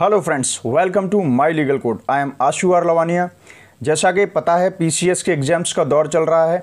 Hello friends welcome to my legal code I am Ashu R Lavania जैसा कि पता है पीसीएस के एग्ज़ाम्स का दौर चल रहा है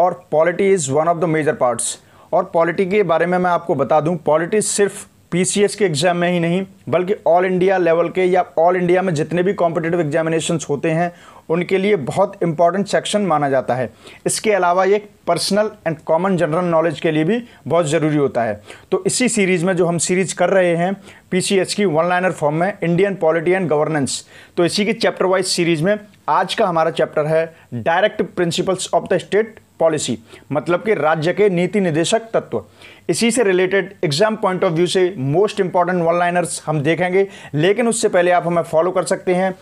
और polity is one of the major parts और पॉलिटी के बारे में मैं आपको बता दूं पॉलिटी सिर्फ पीसीएस के एग्ज़ाम में ही नहीं बल्कि ऑल इंडिया लेवल के या ऑल इंडिया में जितने भी कॉम्पिटेटिव एग्जामिनेशन होते हैं उनके लिए बहुत इंपॉर्टेंट सेक्शन माना जाता है इसके अलावा ये personal and common general knowledge के लिए भी बहुत ज़रूरी होता है तो इसी सीरीज़ में जो हम सीरीज़ कर रहे हैं पी की वन लाइनर फॉर्म में इंडियन पॉलिटी एंड गवर्नेंस तो इसी के चैप्टर वाइज सीरीज़ में आज का हमारा चैप्टर है direct principles of the state policy मतलब कि राज्य के नीति निदेशक तत्व इसी से related exam point of view से मोस्ट इंपॉर्टेंट वन लाइनर्स हम देखेंगे लेकिन उससे पहले आप हमें फॉलो कर सकते हैं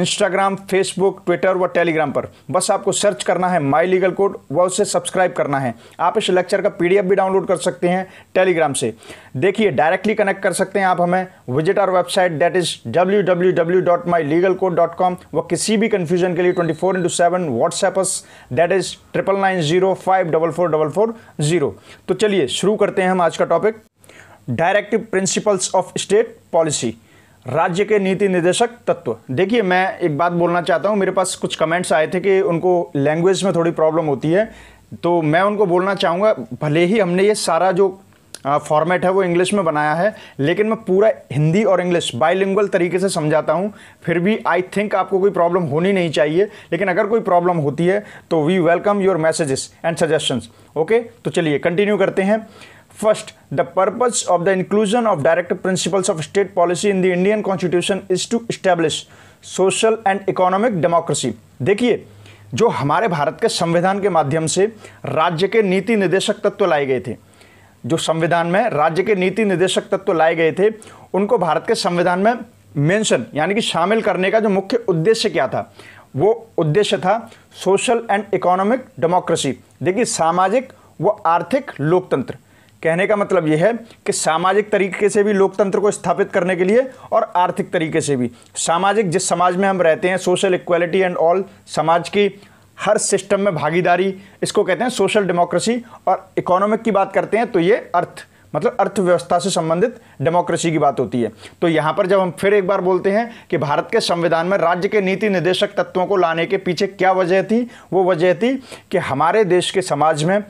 इंस्टाग्राम फेसबुक ट्विटर व टेलीग्राम पर बस आपको सर्च करना है माई लीगल कोड व उसे सब्सक्राइब करना है आप इस लेक्चर का पीडीएफ भी डाउनलोड कर सकते हैं टेलीग्राम से देखिए डायरेक्टली कनेक्ट कर सकते हैं आप हमें visit our website that is W W W dot my legal code dot com व किसी भी कन्फ्यूजन के लिए twenty four into seven WhatsApp that is triple nine zero five double four double four zero तो चलिए शुरू करते हैं हम आज का topic directive principles of state policy राज्य के नीति निर्देशक तत्व देखिए मैं एक बात बोलना चाहता हूँ मेरे पास कुछ कमेंट्स आए थे कि उनको लैंग्वेज में थोड़ी प्रॉब्लम होती है तो मैं उनको बोलना चाहूँगा भले ही हमने ये सारा जो फॉर्मेट है वो इंग्लिश में बनाया है लेकिन मैं पूरा हिंदी और इंग्लिश बाइलिंगुअल तरीके से समझाता हूँ फिर भी आई थिंक आपको कोई प्रॉब्लम होनी नहीं चाहिए लेकिन अगर कोई प्रॉब्लम होती है तो we welcome your messages and suggestions okay तो चलिए कंटिन्यू करते हैं First, the purpose of the inclusion of directive principles of state policy in the Indian constitution is to establish social and economic democracy. देखिए जो हमारे भारत के संविधान के माध्यम से राज्य के नीति निदेशक तत्व लाए गए थे जो संविधान में राज्य के नीति निदेशक तत्व लाए गए थे उनको भारत के संविधान में मेंशन यानी कि शामिल करने का जो मुख्य उद्देश्य क्या था वो उद्देश्य था सोशल एंड इकोनॉमिक डेमोक्रेसी देखिए सामाजिक व आर्थिक लोकतंत्र कहने का मतलब यह है कि सामाजिक तरीके से भी लोकतंत्र को स्थापित करने के लिए और आर्थिक तरीके से भी सामाजिक जिस समाज में हम रहते हैं सोशल इक्वलिटी एंड ऑल समाज की हर सिस्टम में भागीदारी इसको कहते हैं सोशल डेमोक्रेसी और इकोनॉमिक की बात करते हैं तो ये अर्थ मतलब अर्थव्यवस्था से संबंधित डेमोक्रेसी की बात होती है तो यहां पर जब हम फिर एक बार बोलते हैं कि भारत के संविधान में राज्य के नीति निर्देशक तत्वों को लाने के पीछे क्या वजह थी वो वजह थी कि हमारे देश के समाज में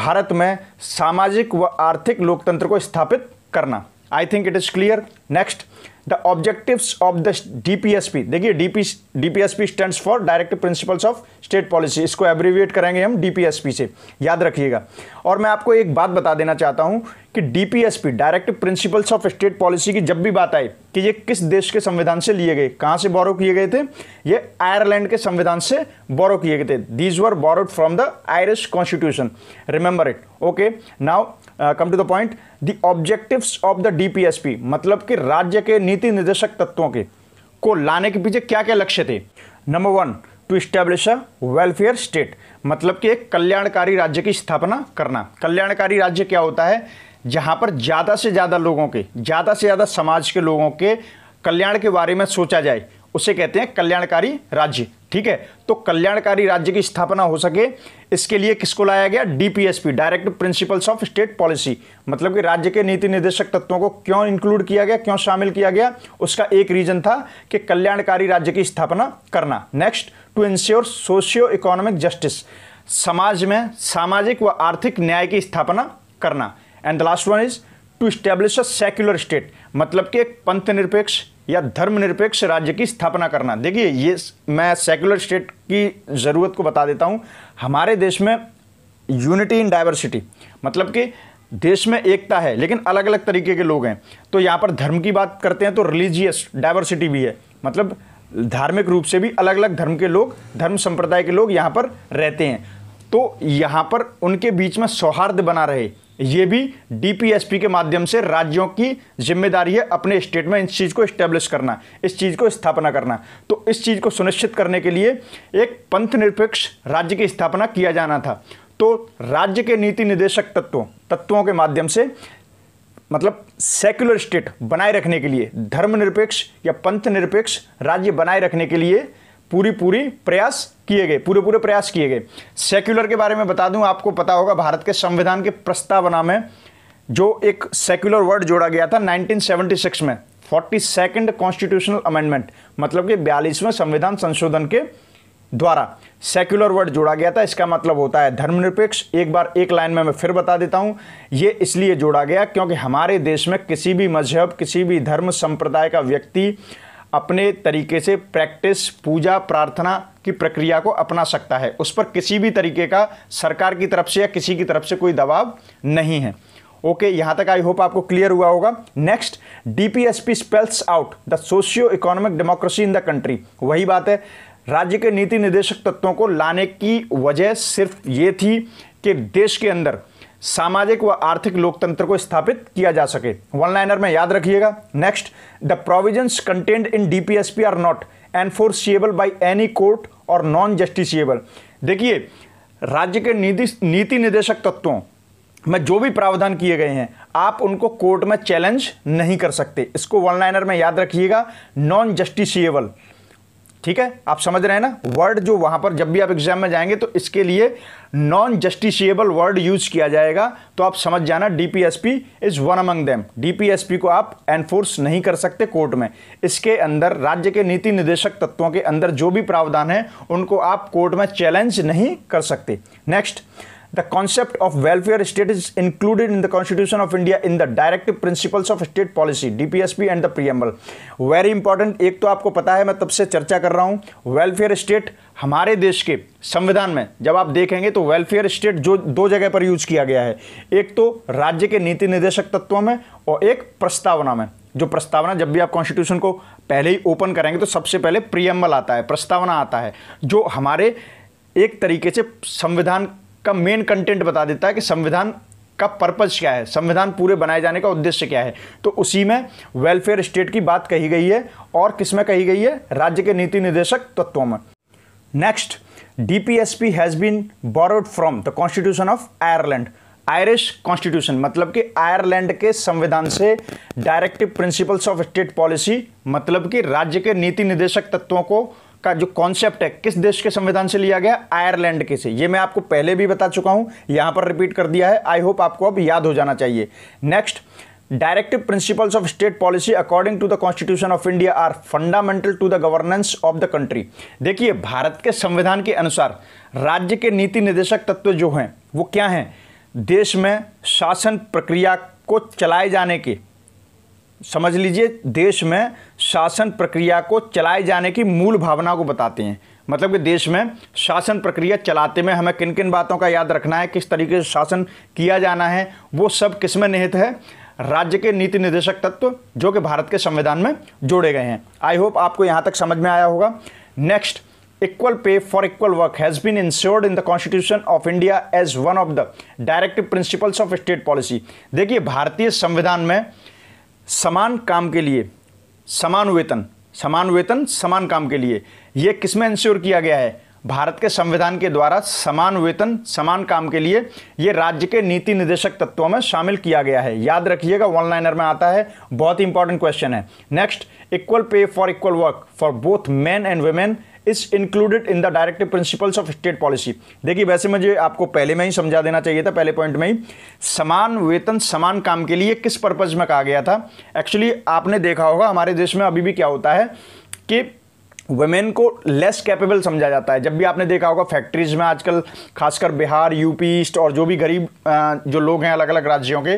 भारत में सामाजिक व आर्थिक लोकतंत्र को स्थापित करना I think it is clear next the objective of the DPSP देखिए DP DPSP stand for directive principles of state policy इसको एब्रीविएट करेंगे हम डीपीएसपी से याद रखिएगा और मैं आपको एक बात बता देना चाहता हूं कि DPSP directive principles of state policy की जब भी बात आए कि ये किस देश के संविधान से लिए गए कहां से बोरो किए गए थे ये आयरलैंड के संविधान से बोरो किए गए थे these were borrowed from the Irish constitution remember it okay now come to the point the objectives of the DPSP मतलब कि राज्य के नीति निर्देशक तत्वों के को लाने के पीछे क्या क्या लक्ष्य थे number one to establish a welfare state मतलब कि एक कल्याणकारी राज्य की स्थापना करना कल्याणकारी राज्य क्या होता है जहां पर ज़्यादा से ज़्यादा लोगों के ज़्यादा से ज़्यादा समाज के लोगों के कल्याण के बारे में सोचा जाए उसे कहते हैं कल्याणकारी राज्य ठीक है तो कल्याणकारी राज्य की स्थापना हो सके इसके लिए किसको लाया गया DPSP direct principles of state policy मतलब कि राज्य के नीति निर्देशक तत्वों को क्यों इंक्लूड किया गया क्यों शामिल किया गया उसका एक रीजन था कि कल्याणकारी राज्य की स्थापना करना next to ensure socio economic justice समाज में सामाजिक व आर्थिक न्याय की स्थापना करना and the last one is to establish a secular state मतलब कि एक पंथ निरपेक्ष या धर्मनिरपेक्ष राज्य की स्थापना करना देखिए ये मैं सेकुलर स्टेट की ज़रूरत को बता देता हूँ हमारे देश में यूनिटी इन डाइवर्सिटी मतलब कि देश में एकता है लेकिन अलग अलग तरीके के लोग हैं तो यहाँ पर धर्म की बात करते हैं तो रिलीजियस डाइवर्सिटी भी है मतलब धार्मिक रूप से भी अलग अलग धर्म के लोग धर्म संप्रदाय के लोग यहाँ पर रहते हैं तो यहाँ पर उनके बीच में सौहार्द बना रहे ये भी डीपीएसपी के माध्यम से राज्यों की जिम्मेदारी है अपने स्टेट में इस चीज़ को इस्टेब्लिश करना इस चीज़ को स्थापना करना तो इस चीज़ को सुनिश्चित करने के लिए एक पंथ निरपेक्ष राज्य की स्थापना किया जाना था तो राज्य के नीति निदेशक तत्वों तत्वों के माध्यम से मतलब सेक्युलर स्टेट बनाए रखने के लिए धर्मनिरपेक्ष या पंथ निरपेक्ष राज्य बनाए रखने के लिए पूरी पूरी प्रयास किए गए पूरे पूरे प्रयास किए गए सेक्युलर के बारे में बता दूं आपको पता होगा भारत के संविधान के प्रस्तावना में जो एक सेक्युलर वर्ड जोड़ा गया था 1976 में फोर्टी सेकेंड कॉन्स्टिट्यूशनल अमेंडमेंट मतलब कि बयालीसवें संविधान संशोधन के द्वारा सेक्युलर वर्ड जोड़ा गया था इसका मतलब होता है धर्मनिरपेक्ष एक बार एक लाइन में मैं फिर बता देता हूं ये इसलिए जोड़ा गया क्योंकि हमारे देश में किसी भी मजहब किसी भी धर्म संप्रदाय का व्यक्ति अपने तरीके से प्रैक्टिस पूजा प्रार्थना की प्रक्रिया को अपना सकता है उस पर किसी भी तरीके का सरकार की तरफ से या किसी की तरफ से कोई दबाव नहीं है ओके okay, यहाँ तक आई होप आपको क्लियर हुआ होगा next DPSP spells out the socio economic democracy in the country वही बात है राज्य के नीति निर्देशक तत्वों को लाने की वजह सिर्फ ये थी कि देश के अंदर सामाजिक व आर्थिक लोकतंत्र को स्थापित किया जा सके वन लाइनर में याद रखिएगा next the provisions content in DPSP are not enforceable by any court और नॉन जस्टिसिएबल देखिए राज्य के नीति निदेशक निर्देशक तत्वों में जो भी प्रावधान किए गए हैं आप उनको कोर्ट में चैलेंज नहीं कर सकते इसको वन लाइनर में याद रखिएगा नॉन जस्टिसिएबल ठीक है आप समझ रहे हैं ना वर्ड जो वहां पर जब भी आप एग्जाम में जाएंगे तो इसके लिए नॉन जस्टिशिएबल वर्ड यूज किया जाएगा तो आप समझ जाना DPSP is one among them DPSP को आप एनफोर्स नहीं कर सकते कोर्ट में इसके अंदर राज्य के नीति निदेशक तत्वों के अंदर जो भी प्रावधान है उनको आप कोर्ट में चैलेंज नहीं कर सकते next The concept of welfare state is included in the Constitution of India in the Directive Principles of State Policy DPSP and the preamble. Very important एक तो आपको पता है मैं तब से चर्चा कर रहा हूँ वेलफेयर स्टेट हमारे देश के संविधान में जब आप देखेंगे तो वेलफेयर स्टेट जो दो जगह पर यूज किया गया है एक तो राज्य के नीति निर्देशक तत्वों में और एक प्रस्तावना में जो प्रस्तावना जब भी आप कॉन्स्टिट्यूशन को पहले ही ओपन करेंगे तो सबसे पहले प्रियम्बल आता है प्रस्तावना आता है जो हमारे एक तरीके से संविधान का मेन कंटेंट बता देता है कि संविधान का पर्पज़ क्या है संविधान पूरे बनाए जाने का उद्देश्य क्या है तो उसी में वेलफेयर स्टेट की बात कही गई है और किस में कही गई है राज्य के नीति निर्देशक तत्वों में next DPSP has been borrowed from the constitution of Ireland Irish constitution मतलब कि आयरलैंड के संविधान से directive principles of state policy मतलब कि राज्य के नीति निर्देशक तत्वों को का जो कॉन्सेप्ट है किस देश के संविधान से लिया गया आयरलैंड के से ये मैं आपको पहले भी बता चुका हूं यहां पर रिपीट कर दिया है आई होप आपको अब याद हो जाना चाहिए next directive principles of state policy according to the constitution of India are fundamental to the governance of the country देखिए भारत के संविधान के अनुसार राज्य के नीति निर्देशक तत्व जो हैं वो क्या हैं देश में शासन प्रक्रिया को चलाए जाने के समझ लीजिए देश में शासन प्रक्रिया को चलाए जाने की मूल भावना को बताते हैं मतलब कि देश में शासन प्रक्रिया चलाते में हमें किन किन बातों का याद रखना है किस तरीके से शासन किया जाना है वो सब किस में निहित है राज्य के नीति निर्देशक तत्व जो कि भारत के संविधान में जोड़े गए हैं आई होप आपको यहाँ तक समझ में आया होगा next equal pay for equal work has been ensured in the constitution of India as one of the directive principles of state policy देखिए भारतीय संविधान में समान काम के लिए समान वेतन समान वेतन समान काम के लिए यह किसमें इंश्योर किया गया है भारत के संविधान के द्वारा समान वेतन समान काम के लिए यह राज्य के नीति निदेशक तत्वों में शामिल किया गया है याद रखिएगा वन लाइनर में आता है बहुत ही इंपॉर्टेंट क्वेश्चन है next equal pay for equal work for both man and women is included in the directive principles of state policy देखिए वैसे मुझे आपको पहले में ही समझा देना चाहिए था पहले पॉइंट में ही समान वेतन समान काम के लिए किस पर्पज़ में कहा गया था एक्चुअली आपने देखा होगा हमारे देश में अभी भी क्या होता है कि वुमेन को लेस कैपेबल समझा जाता है जब भी आपने देखा होगा फैक्ट्रीज में आजकल खासकर बिहार यूपी ईस्ट और जो भी गरीब जो लोग हैं अलग अलग राज्यों के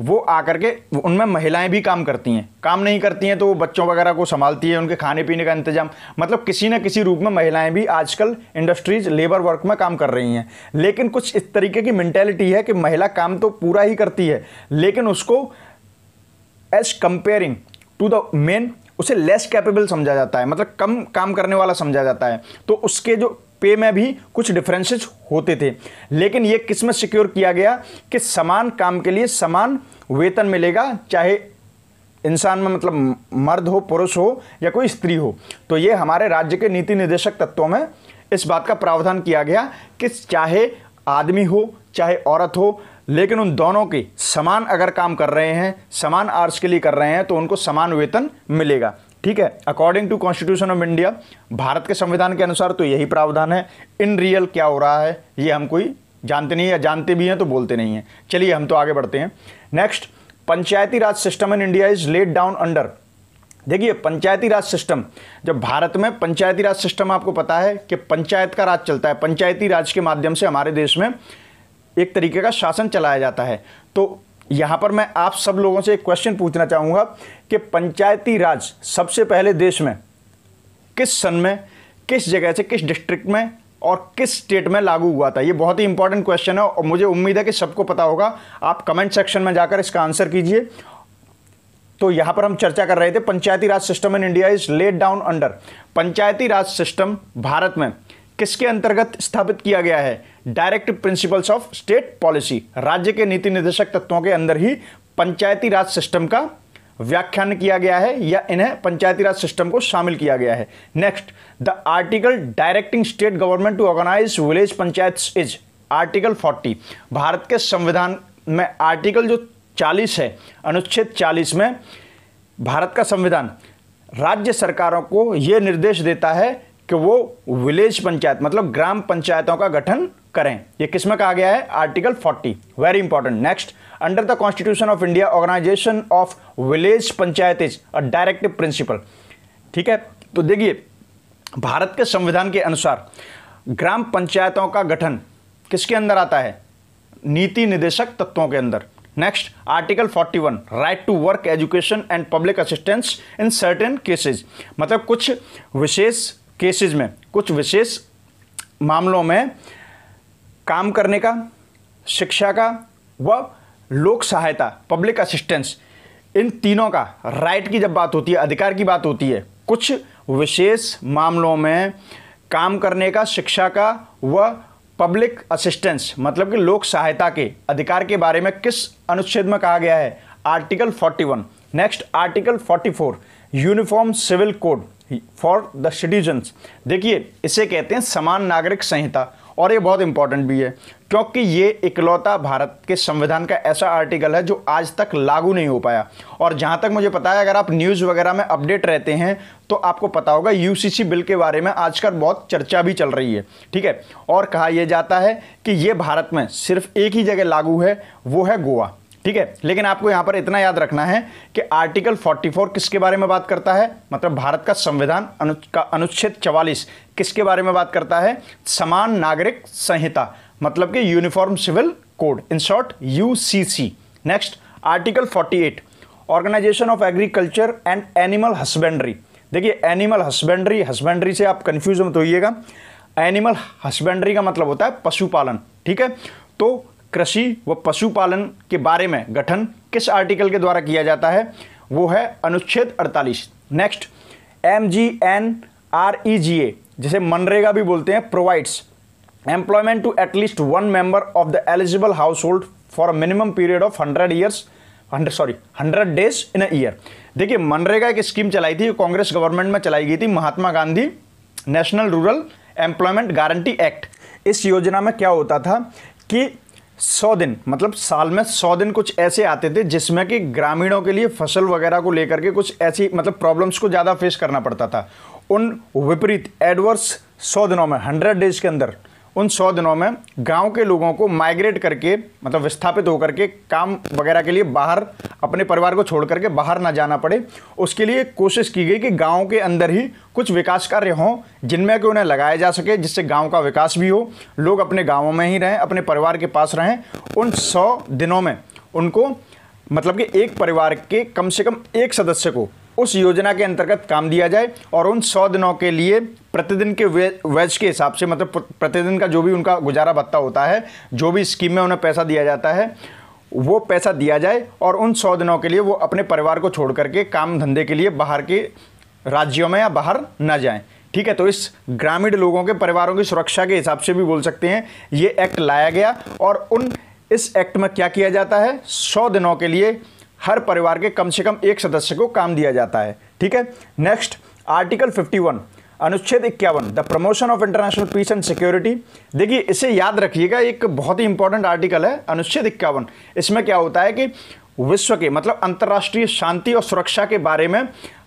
वो आकर के उनमें महिलाएं भी काम करती हैं काम नहीं करती हैं तो वो बच्चों वगैरह को संभालती है उनके खाने पीने का इंतजाम मतलब किसी न किसी रूप में महिलाएं भी आजकल इंडस्ट्रीज लेबर वर्क में काम कर रही हैं लेकिन कुछ इस तरीके की मैंटेलिटी है कि महिला काम तो पूरा ही करती है लेकिन उसको as comparing to the men उसे लेस कैपेबल समझा जाता है मतलब कम काम करने वाला समझा जाता है तो उसके जो पे में भी कुछ डिफरेंसेस होते थे लेकिन ये किस्मत सिक्योर किया गया कि समान काम के लिए समान वेतन मिलेगा चाहे इंसान में मतलब मर्द हो पुरुष हो या कोई स्त्री हो तो ये हमारे राज्य के नीति निर्देशक तत्वों में इस बात का प्रावधान किया गया कि चाहे आदमी हो चाहे औरत हो लेकिन उन दोनों के समान अगर काम कर रहे हैं समान आर्स के लिए कर रहे हैं तो उनको समान वेतन मिलेगा ठीक है according to constitution of India Bharat के संविधान के अनुसार तो यही प्रावधान है इन रियल क्या हो रहा है ये हम कोई जानते नहीं या जानते भी हैं तो बोलते नहीं हैं चलिए हम तो आगे बढ़ते हैं next Panchayati Raj system in India is laid down under देखिए पंचायती राज सिस्टम जब भारत में पंचायती राज सिस्टम आपको पता है कि पंचायत का राज चलता है पंचायती राज के माध्यम से हमारे देश में एक तरीके का शासन चलाया जाता है तो यहाँ पर मैं आप सब लोगों से एक क्वेश्चन पूछना चाहूँगा कि पंचायती राज सबसे पहले देश में किस सन में किस जगह से किस डिस्ट्रिक्ट में और किस स्टेट में लागू हुआ था ये बहुत ही इंपॉर्टेंट क्वेश्चन है और मुझे उम्मीद है कि सबको पता होगा आप कमेंट सेक्शन में जाकर इसका आंसर कीजिए तो यहाँ पर हम चर्चा कर रहे थे Panchayati Raj system in India is laid down under Panchayati Raj system Bharat में किसके अंतर्गत स्थापित किया गया है directive principles of state policy राज्य के नीति निर्देशक तत्वों के अंदर ही पंचायती राज सिस्टम का व्याख्यान किया गया है या इन्हें पंचायती राज सिस्टम को शामिल किया गया है next the article directing state government to organise village panchayat is article 40 Bharat के संविधान में आर्टिकल जो 40 है अनुच्छेद 40 में भारत का संविधान राज्य सरकारों को यह निर्देश देता है कि वो विलेज पंचायत मतलब ग्राम पंचायतों का गठन करें यह किस में कहा गया है article 40 very important next under the constitution of India organisation of village panchayat is a directive principle ठीक है तो देखिए भारत के संविधान के अनुसार ग्राम पंचायतों का गठन किसके अंदर आता है नीति निदेशक तत्वों के अंदर next article 41 right to work education and public assistance in certain cases मतलब कुछ विशेष केसेस में कुछ विशेष मामलों में काम करने का शिक्षा का व लोक सहायता पब्लिक असिस्टेंस इन तीनों का राइट की जब बात होती है अधिकार की बात होती है कुछ विशेष मामलों में काम करने का शिक्षा का व पब्लिक असिस्टेंस मतलब कि लोक सहायता के अधिकार के बारे में किस अनुच्छेद में कहा गया है article 41 next article 44 uniform civil code for the citizens देखिए इसे कहते हैं समान नागरिक संहिता और ये बहुत इंपॉर्टेंट भी है क्योंकि ये इकलौता भारत के संविधान का ऐसा आर्टिकल है जो आज तक लागू नहीं हो पाया और जहाँ तक मुझे पता है अगर आप न्यूज़ वगैरह में अपडेट रहते हैं तो आपको पता होगा यूसीसी बिल के बारे में आजकल बहुत चर्चा भी चल रही है ठीक है और कहा यह जाता है कि ये भारत में सिर्फ एक ही जगह लागू है वो है गोवा ठीक है लेकिन आपको यहां पर इतना याद रखना है कि आर्टिकल 44 किसके बारे में बात करता है मतलब भारत का संविधान का अनुच्छेद 44 किसके बारे में बात करता है समान नागरिक संहिता मतलब कि uniform civil code in short U next article 48 organisation of agriculture and animal husbandry देखिए एनिमल हस्बेंड्री हस्बेंड्री से आप कन्फ्यूज मत होइएगा एनिमल हस्बेंड्री का मतलब होता है पशुपालन ठीक है तो कृषि व पशुपालन के बारे में गठन किस आर्टिकल के द्वारा किया जाता है वो है अनुच्छेद 48 next M G N R E G A जिसे मनरेगा भी बोलते हैं provides employment to at least one member of the eligible household for minimum period of hundred years sorry hundred days in a year देखिए मनरेगा एक scheme चलाई थी Congress government में चलाई गई थी Mahatma Gandhi national rural employment guarantee act इस योजना में क्या होता था कि सौ दिन मतलब साल में सौ दिन कुछ ऐसे आते थे जिसमें कि ग्रामीणों के लिए फसल वगैरह को लेकर के कुछ ऐसी मतलब प्रॉब्लम्स को ज़्यादा फेस करना पड़ता था उन विपरीत एडवर्स सौ दिनों में हंड्रेड डेज के अंदर उन सौ दिनों में गांव के लोगों को माइग्रेट करके मतलब विस्थापित होकर के काम वगैरह के लिए बाहर अपने परिवार को छोड़ करके बाहर ना जाना पड़े उसके लिए कोशिश की गई कि गांव के अंदर ही कुछ विकास कार्य हों जिनमें कि उन्हें लगाया जा सके जिससे गांव का विकास भी हो लोग अपने गाँवों में ही रहें अपने परिवार के पास रहें उन सौ दिनों में उनको मतलब कि एक परिवार के कम से कम एक सदस्य को उस योजना के अंतर्गत काम दिया जाए और उन सौ दिनों के लिए प्रतिदिन के वेज के हिसाब से मतलब प्रतिदिन का जो भी उनका गुजारा भत्ता होता है जो भी स्कीम में उन्हें पैसा दिया जाता है वो पैसा दिया जाए और उन सौ दिनों के लिए वो अपने परिवार को छोड़ करके काम धंधे के लिए बाहर के राज्यों में या बाहर न जाएं ठीक है तो इस ग्रामीण लोगों के परिवारों की सुरक्षा के हिसाब से भी बोल सकते हैं ये एक्ट लाया गया और उन इस एक्ट में क्या किया जाता है सौ दिनों के लिए हर परिवार के कम से कम एक सदस्य को काम दिया जाता है ठीक है नेक्स्ट आर्टिकल 51 अनुच्छेद इक्यावन the promotion of international peace and security देखिए इसे याद रखिएगा एक बहुत ही इंपॉर्टेंट आर्टिकल है अनुच्छेद इक्यावन इसमें क्या होता है कि विश्व के मतलब अंतर्राष्ट्रीय शांति और सुरक्षा के बारे में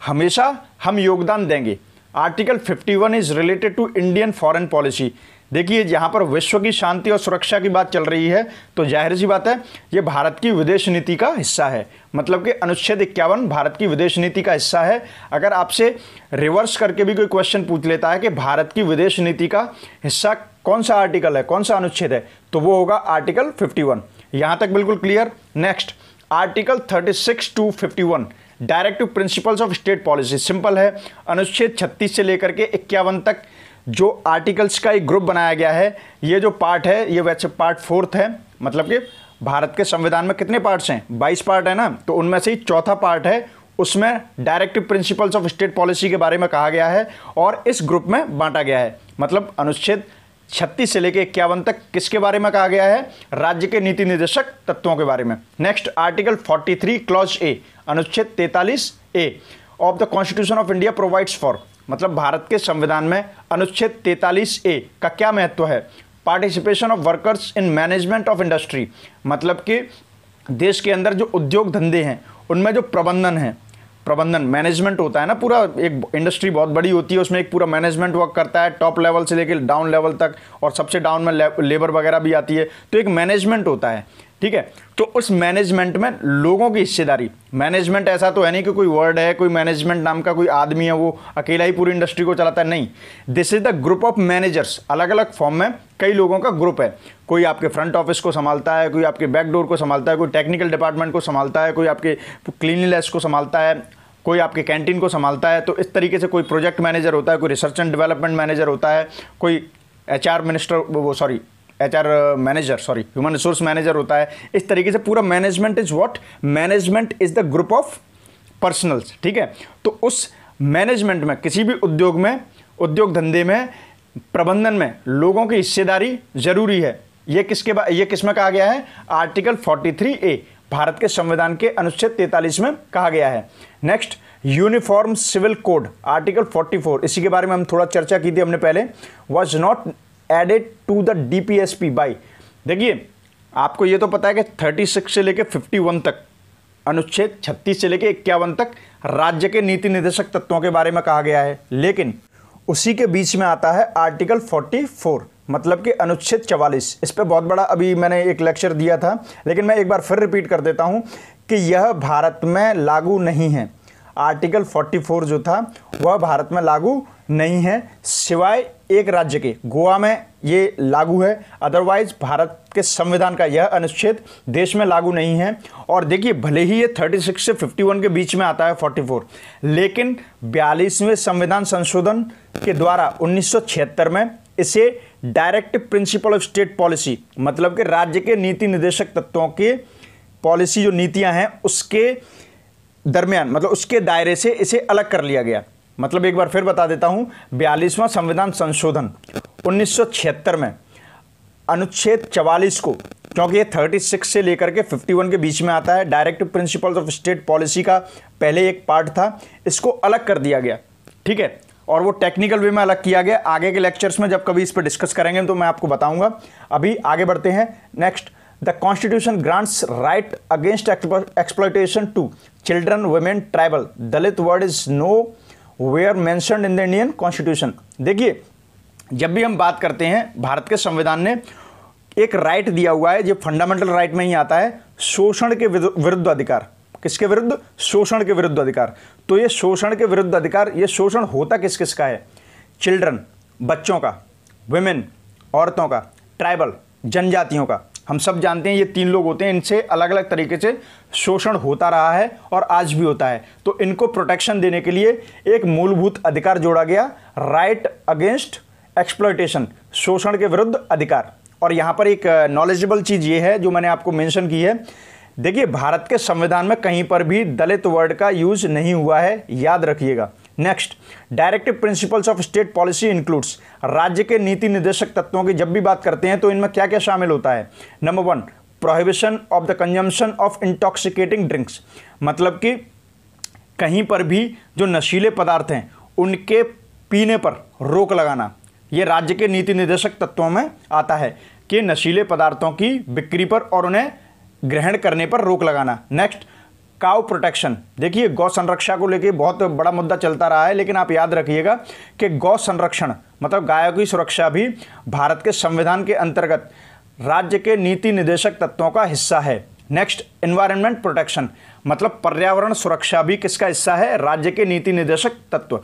हमेशा हम योगदान देंगे article 51 is related to Indian foreign policy देखिए यहाँ पर विश्व की शांति और सुरक्षा की बात चल रही है तो जाहिर सी बात है ये भारत की विदेश नीति का हिस्सा है मतलब कि अनुच्छेद इक्यावन भारत की विदेश नीति का हिस्सा है अगर आपसे रिवर्स करके भी कोई क्वेश्चन पूछ लेता है कि भारत की विदेश नीति का हिस्सा कौन सा आर्टिकल है कौन सा अनुच्छेद है तो वो होगा आर्टिकल फिफ्टी वन यहाँ तक बिल्कुल clear next article thirty six to fifty one directive principles of state policy simple है अनुच्छेद छत्तीस से लेकर के इक्यावन तक जो आर्टिकल्स का एक ग्रुप बनाया गया है ये जो पार्ट है ये वैसे पार्ट फोर्थ है मतलब कि भारत के संविधान में कितने पार्ट्स हैं बाईस पार्ट है ना तो उनमें से ही चौथा पार्ट है उसमें directive principles of state policy के बारे में कहा गया है और इस ग्रुप में बांटा गया है मतलब अनुच्छेद छत्तीस से लेकर इक्यावन तक किसके बारे में कहा गया है राज्य के नीति निर्देशक तत्वों के बारे में नेक्स्ट आर्टिकल 43 क्लॉज ए अनुच्छेद 43 A of the constitution of India provides for मतलब भारत के संविधान में अनुच्छेद 43 ए का क्या महत्व है participation of workers in management of industry मतलब कि देश के अंदर जो उद्योग धंधे हैं उनमें जो प्रबंधन है प्रबंधन मैनेजमेंट होता है ना पूरा एक इंडस्ट्री बहुत बड़ी होती है उसमें एक पूरा मैनेजमेंट वर्क करता है टॉप लेवल से लेकर डाउन लेवल तक और सबसे डाउन में लेबर वगैरह भी आती है तो एक मैनेजमेंट होता है ठीक है तो उस मैनेजमेंट में लोगों की हिस्सेदारी मैनेजमेंट ऐसा तो है नहीं कि कोई वर्ड है कोई मैनेजमेंट नाम का कोई आदमी है वो अकेला ही पूरी इंडस्ट्री को चलाता है नहीं this is the group of managers अलग अलग फॉर्म में कई लोगों का ग्रुप है कोई आपके फ्रंट ऑफिस को संभालता है कोई आपके बैकडोर को संभालता है कोई टेक्निकल डिपार्टमेंट को संभालता है कोई आपके क्लीनलीनेस को संभालता है कोई आपके कैंटीन को संभालता है तो इस तरीके से कोई प्रोजेक्ट मैनेजर होता है कोई रिसर्च एंड डेवलपमेंट मैनेजर होता है कोई एच मिनिस्टर वो sorry H R manager sorry human resource manager होता है इस तरीके से पूरा management is what management is the group of personnels ठीक है तो उस मैनेजमेंट में किसी भी उद्योग में उद्योग धंधे में प्रबंधन में लोगों की हिस्सेदारी ज़रूरी है ये किसके ये किस में कहा गया है आर्टिकल 43 ए भारत के संविधान के अनुच्छेद 43 में कहा गया है next uniform civil code article 44 इसी के बारे में हम थोड़ा चर्चा की थी हमने पहले was not added to the DPSP by देखिए आपको ये तो पता है कि 36 से लेकर 51 तक अनुच्छेद 36 से लेकर इक्यावन तक राज्य के नीति निर्देशक तत्वों के बारे में कहा गया है लेकिन उसी के बीच में आता है आर्टिकल 44 मतलब कि अनुच्छेद 44 इस पर बहुत बड़ा अभी मैंने एक लेक्चर दिया था लेकिन मैं एक बार फिर रिपीट कर देता हूँ कि यह भारत में लागू नहीं है आर्टिकल 44 जो था वह भारत में लागू नहीं है सिवाय एक राज्य के गोवा में ये लागू है अदरवाइज भारत के संविधान का यह अनुच्छेद देश में लागू नहीं है और देखिए भले ही ये 36 से 51 के बीच में आता है 44 लेकिन बयालीसवें संविधान संशोधन के द्वारा 1976 में इसे direct principle of state policy मतलब कि राज्य के नीति निदेशक तत्वों के पॉलिसी जो नीतियां हैं उसके दरमियान मतलब उसके दायरे से इसे अलग कर लिया गया मतलब एक बार फिर बता देता हूं बयालीसवां संविधान संशोधन 1976 में अनुच्छेद 44 को क्योंकि ये 36 से लेकर के 51 के बीच में आता है direct principles of state policy का पहले एक पार्ट था इसको अलग कर दिया गया ठीक है और वो टेक्निकल वे में अलग किया गया आगे के लेक्चर्स में जब कभी इस पर डिस्कस करेंगे तो मैं आपको बताऊंगा अभी आगे बढ़ते हैं next the constitution grants right against exploitation to children women tribal Dalit word is nowhere mention in the Indian constitution देखिए जब भी हम बात करते हैं भारत के संविधान ने एक राइट दिया हुआ है जो फंडामेंटल राइट में ही आता है शोषण के विरुद्ध अधिकार किसके विरुद्ध शोषण के विरुद्ध अधिकार तो ये शोषण के विरुद्ध अधिकार ये शोषण होता किस किस का है चिल्ड्रन बच्चों का वुमेन औरतों का ट्राइबल जनजातियों का हम सब जानते हैं ये तीन लोग होते हैं इनसे अलग अलग तरीके से शोषण होता रहा है और आज भी होता है तो इनको प्रोटेक्शन देने के लिए एक मूलभूत अधिकार जोड़ा गया राइट अगेंस्ट एक्सप्लोइटेशन शोषण के विरुद्ध अधिकार और यहाँ पर एक नॉलेजेबल चीज़ ये है जो मैंने आपको मेंशन की है देखिए भारत के संविधान में कहीं पर भी दलित वर्ड का यूज नहीं हुआ है याद रखिएगा next directive principles of state policy includes राज्य के नीति निर्देशक तत्वों की जब भी बात करते हैं तो इनमें क्या क्या शामिल होता है number one prohibition of the consumption of intoxicating drinks मतलब कि कहीं पर भी जो नशीले पदार्थ हैं उनके पीने पर रोक लगाना ये राज्य के नीति निर्देशक तत्वों में आता है कि नशीले पदार्थों की बिक्री पर और उन्हें ग्रहण करने पर रोक लगाना नेक्स्ट काउ प्रोटेक्शन देखिए गौ संरक्षा को लेकर बहुत बड़ा मुद्दा चलता रहा है लेकिन आप याद रखिएगा कि गौ संरक्षण मतलब गायों की सुरक्षा भी भारत के संविधान के अंतर्गत राज्य के नीति निदेशक तत्वों का हिस्सा है नेक्स्ट इन्वायरमेंट प्रोटेक्शन मतलब पर्यावरण सुरक्षा भी किसका हिस्सा है राज्य के नीति निदेशक तत्व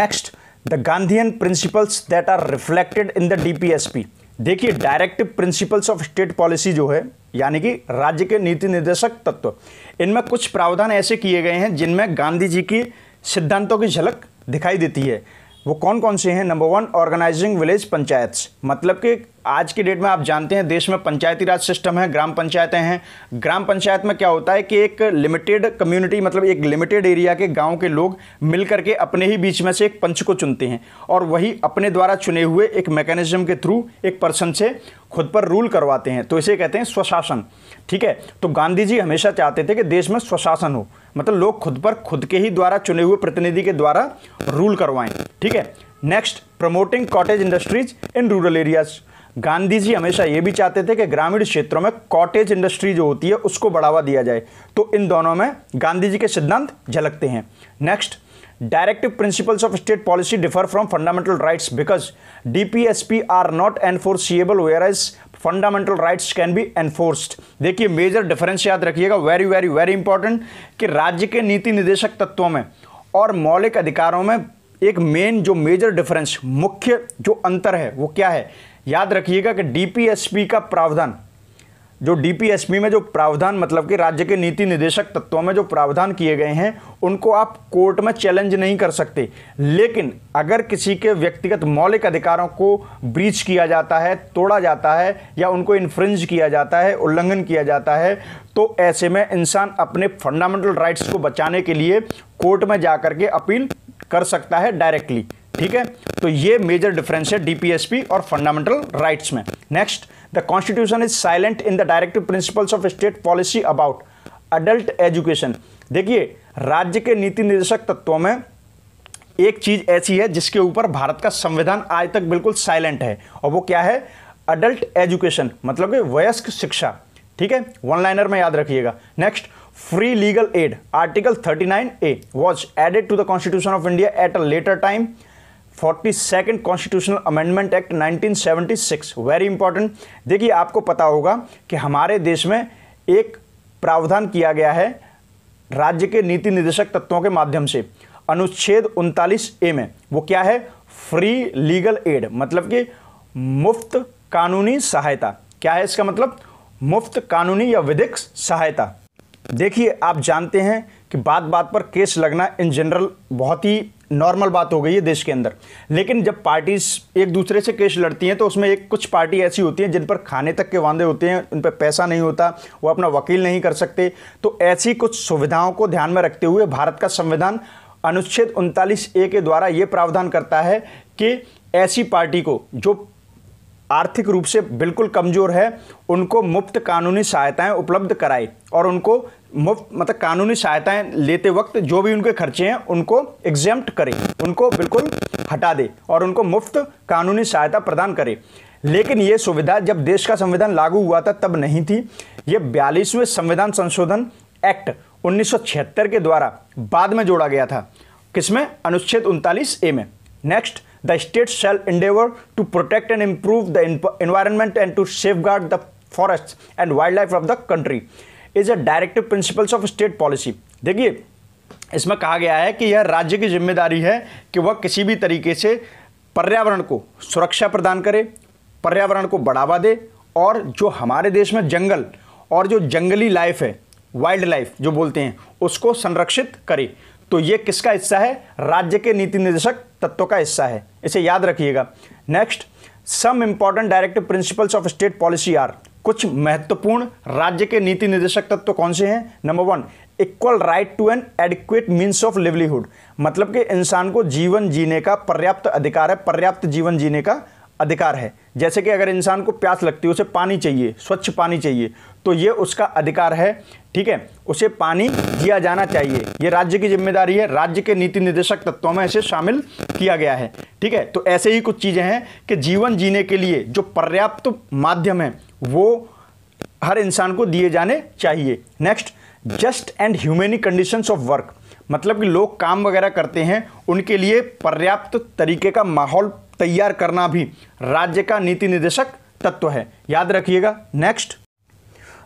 next the Gandhian principles that are reflected in the DPSP देखिए directive principles of state policy जो है यानी कि राज्य के नीति निर्देशक तत्व इनमें कुछ प्रावधान ऐसे किए गए हैं जिनमें गांधी जी की सिद्धांतों की झलक दिखाई देती है वो कौन कौन से हैं number one organising village panchayat मतलब कि आज की डेट में आप जानते हैं देश में पंचायती राज सिस्टम है ग्राम पंचायतें हैं ग्राम पंचायत में क्या होता है कि एक लिमिटेड कम्युनिटी मतलब एक लिमिटेड एरिया के गांव के लोग मिल करके अपने ही बीच में से एक पंच को चुनते हैं और वही अपने द्वारा चुने हुए एक मैकेनिज्म के थ्रू एक पर्सन से खुद पर रूल करवाते हैं तो इसे कहते हैं स्वशासन ठीक है तो गांधी जी हमेशा चाहते थे कि देश में स्वशासन हो मतलब लोग खुद पर खुद के ही द्वारा चुने हुए प्रतिनिधि के द्वारा रूल करवाएं ठीक है next promoting cottage industries in rural areas Gandhi ji हमेशा ये भी चाहते थे कि ग्रामीण क्षेत्रों में कॉटेज इंडस्ट्री जो होती है उसको बढ़ावा दिया जाए तो इन दोनों में गांधी जी के सिद्धांत झलकते हैं next directive principles of state policy differ from fundamental rights because DPSP are not enforceable whereas fundamental rights can be enforced देखिए मेजर डिफरेंस याद रखिएगा वेरी वेरी वेरी इंपॉर्टेंट कि राज्य के नीति निदेशक तत्वों में और मौलिक अधिकारों में एक मेन जो मेजर डिफरेंस मुख्य जो अंतर है वो क्या है याद रखिएगा कि डीपीएसपी का प्रावधान जो डीपीएसपी में जो प्रावधान मतलब कि राज्य के नीति निदेशक तत्वों में जो प्रावधान किए गए हैं उनको आप कोर्ट में चैलेंज नहीं कर सकते लेकिन अगर किसी के व्यक्तिगत मौलिक अधिकारों को ब्रीच किया जाता है तोड़ा जाता है या उनको इन्फ्रिंज किया जाता है उल्लंघन किया जाता है तो ऐसे में इंसान अपने फंडामेंटल राइट्स को बचाने के लिए कोर्ट में जा के अपील कर सकता है डायरेक्टली ठीक है तो ये मेजर डिफरेंस है डीपीएसपी और फंडामेंटल राइट्स में next the constitution is silent in the directive principles of state policy about adult education देखिए राज्य के नीति निर्देशक तत्वों में एक चीज ऐसी है जिसके ऊपर भारत का संविधान आज तक बिल्कुल साइलेंट है और वो क्या है अडल्ट एजुकेशन मतलब कि वयस्क शिक्षा ठीक है वन लाइनर में याद रखिएगा next free legal aid article 39 A was added to the constitution of India at a later time forty second constitutional amendment act 1976 very important देखिए आपको पता होगा कि हमारे देश में एक प्रावधान किया गया है राज्य के नीति निदेशक तत्वों के माध्यम से अनुच्छेद उनतालीस ए में वो क्या है फ्री लीगल एड मतलब कि मुफ्त कानूनी सहायता क्या है इसका मतलब मुफ्त कानूनी या विधिक सहायता देखिए आप जानते हैं कि बात बात पर केस लगना इन जनरल बहुत ही नॉर्मल बात हो गई है देश के अंदर लेकिन जब पार्टीज एक दूसरे से केस लड़ती हैं तो उसमें एक कुछ पार्टी ऐसी होती हैं जिन पर खाने तक के वादे होते हैं उन पर पैसा नहीं होता वो अपना वकील नहीं कर सकते तो ऐसी कुछ सुविधाओं को ध्यान में रखते हुए भारत का संविधान अनुच्छेद उनतालीस ए के द्वारा ये प्रावधान करता है कि ऐसी पार्टी को जो आर्थिक रूप से बिल्कुल कमज़ोर है उनको मुफ्त कानूनी सहायताएं उपलब्ध कराए और उनको मुफ्त मतलब कानूनी सहायताएं लेते वक्त जो भी उनके खर्चे हैं उनको एग्जेम्प्ट करें उनको बिल्कुल हटा दे और उनको मुफ्त कानूनी सहायता प्रदान करें लेकिन ये सुविधा जब देश का संविधान लागू हुआ था तब नहीं थी ये बयालीसवें संविधान संशोधन एक्ट उन्नीस के द्वारा बाद में जोड़ा गया था किसमें अनुच्छेद उनतालीस ए में next the state shall endeavour to protect and improve the environment and to safeguard the forest and wildlife of the country is a directive principles of state policy देखिए इसमें कहा गया है कि यह राज्य की जिम्मेदारी है कि वह किसी भी तरीके से पर्यावरण को सुरक्षा प्रदान करे पर्यावरण को बढ़ावा दे और जो हमारे देश में जंगल और जो जंगली लाइफ है वाइल्ड लाइफ जो बोलते हैं उसको संरक्षित करे तो ये किसका हिस्सा है राज्य के नीति निर्देशक तत्व का हिस्सा है इसे याद रखिएगा next some important directive principles of state policy are कुछ महत्वपूर्ण राज्य के नीति निर्देशक तत्व तो कौन से हैं number one equal right to an adequate means of livelihood मतलब कि इंसान को जीवन जीने का पर्याप्त अधिकार है पर्याप्त जीवन जीने का अधिकार है जैसे कि अगर इंसान को प्यास लगती है उसे पानी चाहिए स्वच्छ पानी चाहिए तो ये उसका अधिकार है ठीक है उसे पानी दिया जाना चाहिए ये राज्य की जिम्मेदारी है राज्य के नीति निर्देशक तत्वों में इसे शामिल किया गया है ठीक है तो ऐसे ही कुछ चीज़ें हैं कि जीवन जीने के लिए जो पर्याप्त माध्यम है वो हर इंसान को दिए जाने चाहिए next just and humane conditions of work मतलब कि लोग काम वगैरह करते हैं उनके लिए पर्याप्त तरीके का माहौल तैयार करना भी राज्य का नीति निर्देशक तत्व है याद रखिएगा next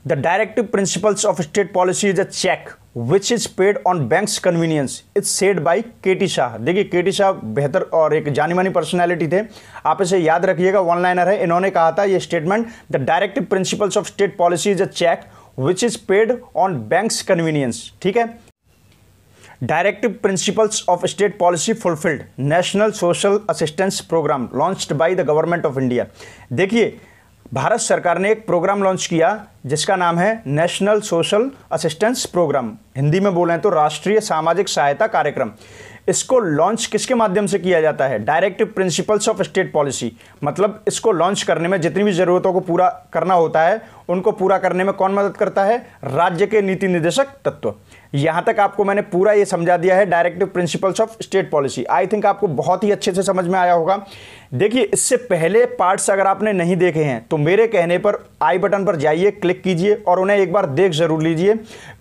the directive principles of state policy is a cheque which is paid on bank's convenience is said by K T Shah देखिए के टी शाह बेहतर और एक जानी मानी पर्सनैलिटी थे आप इसे याद रखिएगा वन लाइनर है इन्होंने कहा था यह statement the directive principles of state policy is a cheque which is paid on bank's convenience ठीक है directive principles of state policy fulfilled national social assistance programme launch by the government of India देखिए भारत सरकार ने एक programme launch किया जिसका नाम है national social assistance programme Hindi में बोलें तो राष्ट्रीय सामाजिक सहायता कार्यक्रम इसको लॉन्च किसके माध्यम से किया जाता है directive principles of state policy मतलब इसको लॉन्च करने में जितनी भी ज़रूरतों को पूरा करना होता है उनको पूरा करने में कौन मदद करता है राज्य के नीति निर्देशक तत्व यहाँ तक आपको मैंने पूरा ये समझा दिया है directive principles of state policy I think आपको बहुत ही अच्छे से समझ में आया होगा देखिए इससे पहले पार्ट्स अगर आपने नहीं देखे हैं तो मेरे कहने पर आई बटन पर जाइए क्लिक कीजिए और उन्हें एक बार देख ज़रूर लीजिए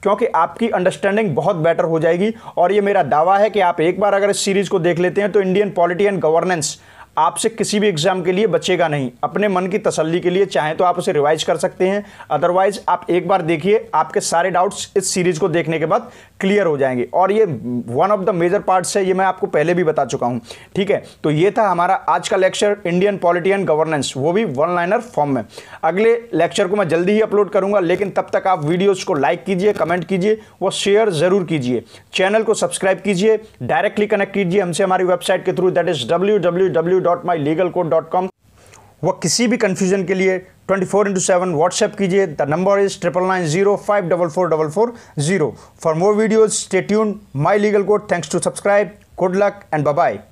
क्योंकि आपकी अंडरस्टैंडिंग बहुत बेटर हो जाएगी और ये मेरा दावा है कि आप एक बार अगर इस सीरीज़ को देख लेते हैं तो इंडियन पॉलिटी एंड गवर्नेंस आपसे किसी भी एग्ज़ाम के लिए बचेगा नहीं अपने मन की तसल्ली के लिए चाहें तो आप उसे रिवाइज कर सकते हैं अदरवाइज आप एक बार देखिए आपके सारे डाउट्स इस सीरीज़ को देखने के बाद क्लियर हो जाएंगे और ये one of the major parts है ये मैं आपको पहले भी बता चुका हूँ ठीक है तो ये था हमारा आज का lecture Indian polity and governance वो भी वन लाइनर फॉर्म में अगले लेक्चर को मैं जल्दी ही अपलोड करूंगा लेकिन तब तक आप वीडियोज़ को लाइक कीजिए कमेंट कीजिए वो शेयर ज़रूर कीजिए चैनल को सब्सक्राइब कीजिए डायरेक्टली कनेक्ट कीजिए हमसे हमारी वेबसाइट के through that is W W वह किसी भी कन्फ्यूजन के लिए 24 into 7 whatsapp kije the number is triple nine zero five double four double four zero for more videos stay tuned my legal code thanks to subscribe good luck and bye bye